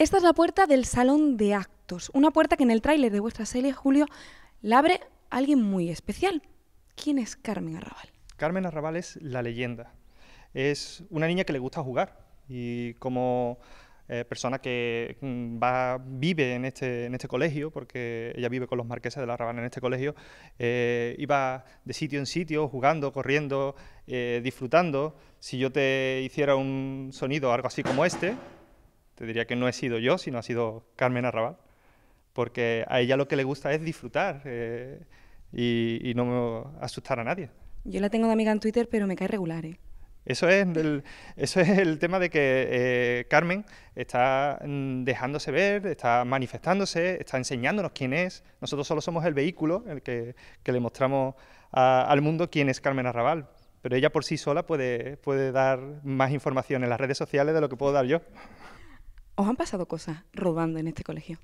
Esta es la puerta del salón de actos, una puerta que en el tráiler de vuestra serie, Julio, la abre alguien muy especial. ¿Quién es Carmen Arrabal? Carmen Arrabal es la leyenda. Es una niña que le gusta jugar y como eh, persona que mm, va, vive en este, en este colegio, porque ella vive con los marqueses de la Arrabal en este colegio, iba eh, de sitio en sitio, jugando, corriendo, eh, disfrutando. Si yo te hiciera un sonido algo así como este, te diría que no he sido yo, sino ha sido Carmen Arrabal, porque a ella lo que le gusta es disfrutar eh, y, no asustar a nadie. Yo la tengo de amiga en Twitter, pero me cae regular, ¿eh? Eso es, el, eso es el tema de que eh, Carmen está mm, dejándose ver, está manifestándose, está enseñándonos quién es. Nosotros solo somos el vehículo, el que, le mostramos al mundo quién es Carmen Arrabal. Pero ella por sí sola puede, puede dar más información en las redes sociales de lo que puedo dar yo. ¿Os han pasado cosas robando en este colegio?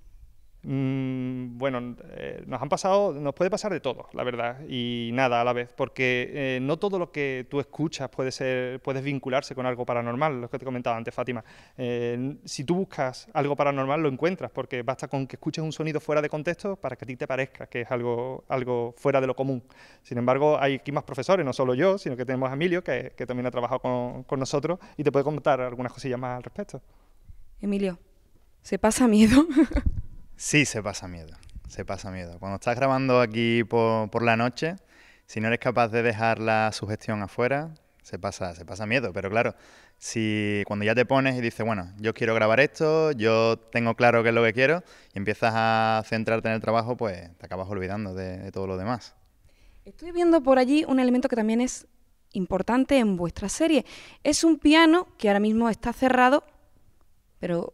Mm, bueno, eh, nos han pasado, nos puede pasar de todo, la verdad, y nada a la vez, porque eh, no todo lo que tú escuchas puede ser, puedes vincularse con algo paranormal, lo que te comentaba antes, Fátima. Eh, si tú buscas algo paranormal, lo encuentras, porque basta con que escuches un sonido fuera de contexto para que a ti te parezca que es algo, algo fuera de lo común. Sin embargo, hay aquí más profesores, no solo yo, sino que tenemos a Emilio, que, también ha trabajado con, con nosotros, y te puede contar algunas cosillas más al respecto. Emilio, ¿se pasa miedo? sí, se pasa miedo. Se pasa miedo. Cuando estás grabando aquí por, la noche, si no eres capaz de dejar la sugestión afuera, se pasa, se pasa miedo. Pero claro, si cuando ya te pones y dices, bueno, yo quiero grabar esto, yo tengo claro qué es lo que quiero, y empiezas a centrarte en el trabajo, pues te acabas olvidando de todo lo demás. Estoy viendo por allí un elemento que también es importante en vuestra serie. Es un piano que ahora mismo está cerrado pero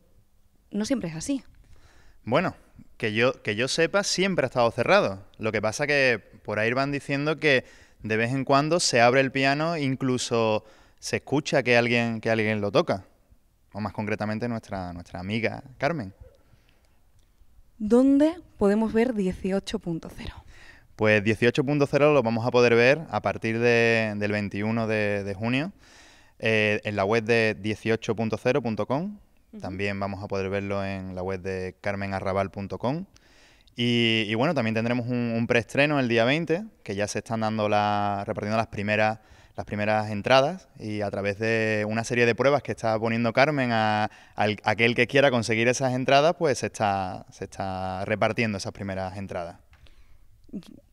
no siempre es así. Bueno, que yo, que yo sepa, siempre ha estado cerrado. Lo que pasa que por ahí van diciendo que de vez en cuando se abre el piano, incluso se escucha que alguien, que alguien lo toca. O más concretamente nuestra, nuestra amiga Carmen. ¿Dónde podemos ver 18.0? Pues 18.0 lo vamos a poder ver a partir del 21 de, junio eh, en la web de 18.0.com también vamos a poder verlo en la web de carmenarrabal.com. Y, bueno, también tendremos un, preestreno el día 20, que ya se están dando la, repartiendo las primeras, las primeras entradas y a través de una serie de pruebas que está poniendo Carmen a, aquel que quiera conseguir esas entradas, pues se está, se está repartiendo esas primeras entradas.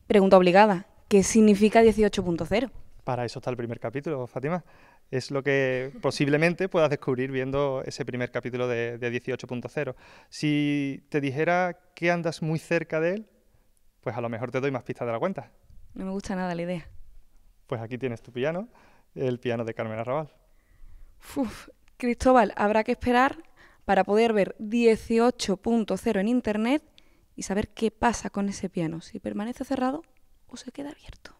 Pregunta obligada, ¿qué significa 18.0? Para eso está el primer capítulo, Fátima es lo que posiblemente puedas descubrir viendo ese primer capítulo de, 18.0. Si te dijera que andas muy cerca de él, pues a lo mejor te doy más pistas de la cuenta. No me gusta nada la idea. Pues aquí tienes tu piano, el piano de Carmen Arrabal. Cristóbal, habrá que esperar para poder ver 18.0 en Internet y saber qué pasa con ese piano, si permanece cerrado o se queda abierto.